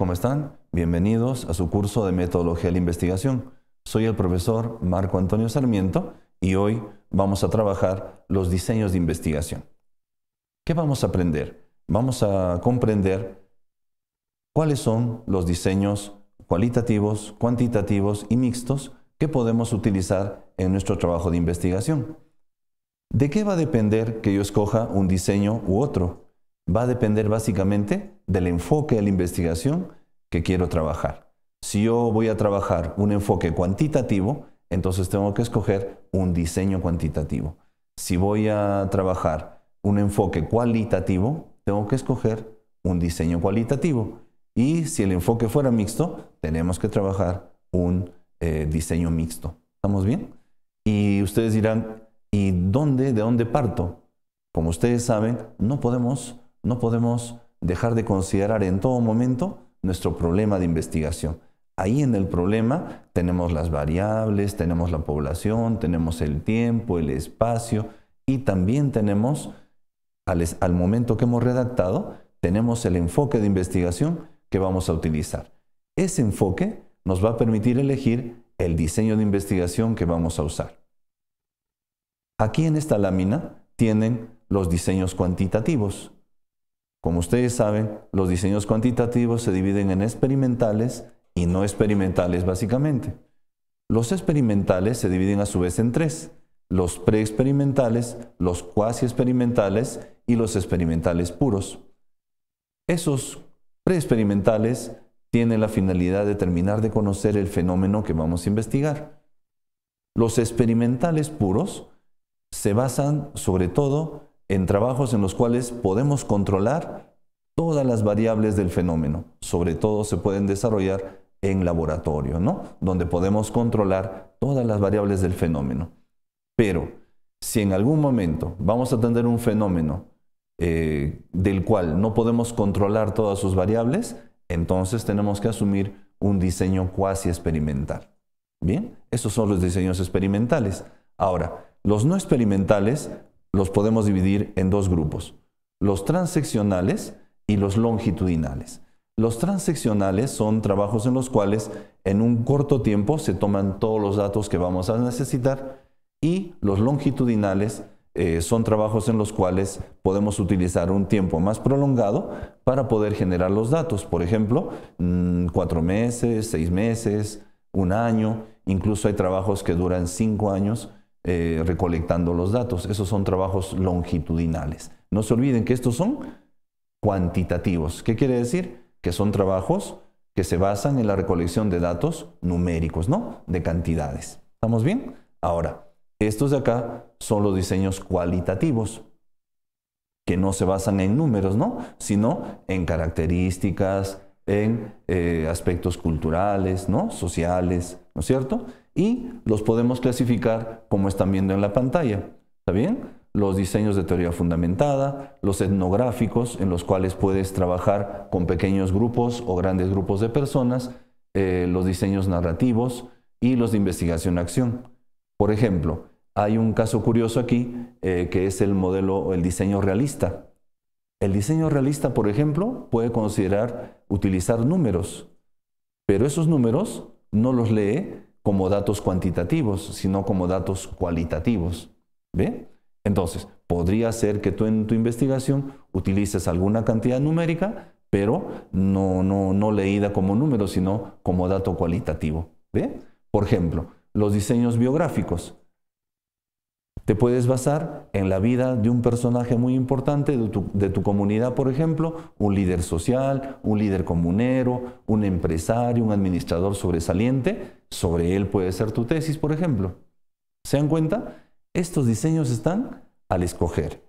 ¿Cómo están? Bienvenidos a su curso de Metodología de la Investigación. Soy el profesor Marco Antonio Sarmiento y hoy vamos a trabajar los diseños de investigación. ¿Qué vamos a aprender? Vamos a comprender cuáles son los diseños cualitativos, cuantitativos y mixtos que podemos utilizar en nuestro trabajo de investigación. ¿De qué va a depender que yo escoja un diseño u otro? va a depender básicamente del enfoque de la investigación que quiero trabajar. Si yo voy a trabajar un enfoque cuantitativo, entonces tengo que escoger un diseño cuantitativo. Si voy a trabajar un enfoque cualitativo, tengo que escoger un diseño cualitativo. Y si el enfoque fuera mixto, tenemos que trabajar un eh, diseño mixto. ¿Estamos bien? Y ustedes dirán, ¿y dónde, de dónde parto? Como ustedes saben, no podemos no podemos dejar de considerar en todo momento nuestro problema de investigación. Ahí en el problema tenemos las variables, tenemos la población, tenemos el tiempo, el espacio y también tenemos, al, momento que hemos redactado, tenemos el enfoque de investigación que vamos a utilizar. Ese enfoque nos va a permitir elegir el diseño de investigación que vamos a usar. Aquí en esta lámina tienen los diseños cuantitativos, como ustedes saben, los diseños cuantitativos se dividen en experimentales y no experimentales básicamente. Los experimentales se dividen a su vez en tres, los preexperimentales, los cuasi experimentales y los experimentales puros. Esos preexperimentales tienen la finalidad de terminar de conocer el fenómeno que vamos a investigar. Los experimentales puros se basan sobre todo en trabajos en los cuales podemos controlar todas las variables del fenómeno. Sobre todo se pueden desarrollar en laboratorio, ¿no? Donde podemos controlar todas las variables del fenómeno. Pero si en algún momento vamos a tener un fenómeno eh, del cual no podemos controlar todas sus variables, entonces tenemos que asumir un diseño cuasi experimental. Bien, esos son los diseños experimentales. Ahora, los no experimentales los podemos dividir en dos grupos, los transeccionales y los longitudinales. Los transeccionales son trabajos en los cuales en un corto tiempo se toman todos los datos que vamos a necesitar y los longitudinales eh, son trabajos en los cuales podemos utilizar un tiempo más prolongado para poder generar los datos. Por ejemplo, mm, cuatro meses, seis meses, un año, incluso hay trabajos que duran cinco años eh, recolectando los datos. Esos son trabajos longitudinales. No se olviden que estos son cuantitativos. ¿Qué quiere decir? Que son trabajos que se basan en la recolección de datos numéricos, ¿no? De cantidades. ¿Estamos bien? Ahora, estos de acá son los diseños cualitativos, que no se basan en números, ¿no? Sino en características, en eh, aspectos culturales, ¿no? Sociales, ¿no es cierto? y los podemos clasificar como están viendo en la pantalla. ¿Está bien? Los diseños de teoría fundamentada, los etnográficos en los cuales puedes trabajar con pequeños grupos o grandes grupos de personas, eh, los diseños narrativos y los de investigación-acción. Por ejemplo, hay un caso curioso aquí eh, que es el modelo, el diseño realista. El diseño realista, por ejemplo, puede considerar utilizar números, pero esos números no los lee como datos cuantitativos, sino como datos cualitativos. Entonces, podría ser que tú en tu investigación utilices alguna cantidad numérica, pero no, no, no leída como número, sino como dato cualitativo. ¿Ve? Por ejemplo, los diseños biográficos. Te puedes basar en la vida de un personaje muy importante de tu, de tu, comunidad, por ejemplo, un líder social, un líder comunero, un empresario, un administrador sobresaliente, sobre él puede ser tu tesis, por ejemplo. ¿Se dan cuenta? Estos diseños están al escoger.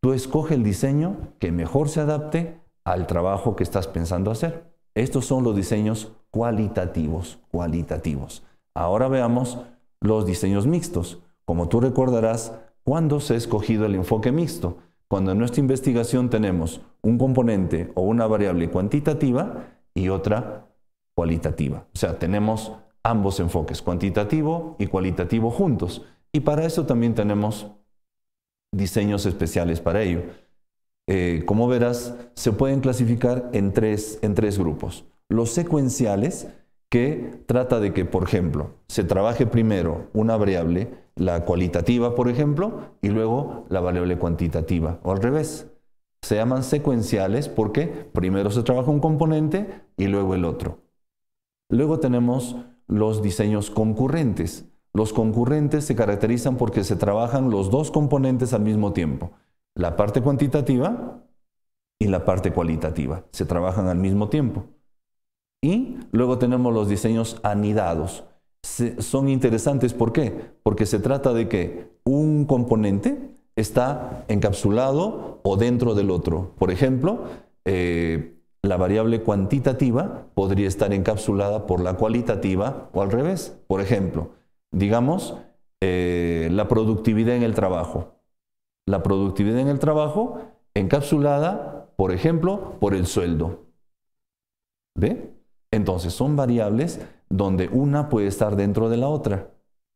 Tú escoge el diseño que mejor se adapte al trabajo que estás pensando hacer. Estos son los diseños cualitativos, cualitativos. Ahora veamos los diseños mixtos. Como tú recordarás, cuando se ha escogido el enfoque mixto, cuando en nuestra investigación tenemos un componente o una variable cuantitativa y otra cualitativa. O sea, tenemos ambos enfoques, cuantitativo y cualitativo juntos. Y para eso también tenemos diseños especiales para ello. Eh, como verás, se pueden clasificar en tres, en tres grupos. Los secuenciales, que trata de que, por ejemplo, se trabaje primero una variable, la cualitativa, por ejemplo, y luego la variable cuantitativa, o al revés. Se llaman secuenciales porque primero se trabaja un componente y luego el otro. Luego tenemos los diseños concurrentes. Los concurrentes se caracterizan porque se trabajan los dos componentes al mismo tiempo, la parte cuantitativa y la parte cualitativa, se trabajan al mismo tiempo. Y luego tenemos los diseños anidados. son interesantes, ¿por qué? Porque se trata de que un componente está encapsulado o dentro del otro. Por ejemplo, eh, la variable cuantitativa podría estar encapsulada por la cualitativa o al revés. Por ejemplo, digamos, eh, la productividad en el trabajo. La productividad en el trabajo encapsulada, por ejemplo, por el sueldo. ¿Ve? Entonces, son variables donde una puede estar dentro de la otra.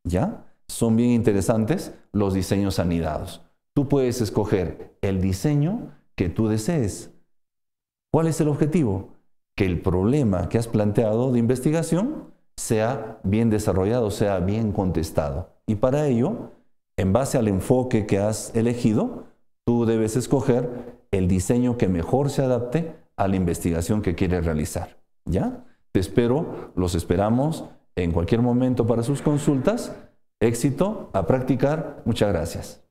¿Ya? Son bien interesantes los diseños anidados. Tú puedes escoger el diseño que tú desees. ¿Cuál es el objetivo? Que el problema que has planteado de investigación sea bien desarrollado, sea bien contestado. Y para ello, en base al enfoque que has elegido, tú debes escoger el diseño que mejor se adapte a la investigación que quieres realizar. ¿Ya? Te espero, los esperamos en cualquier momento para sus consultas. Éxito a practicar. Muchas gracias.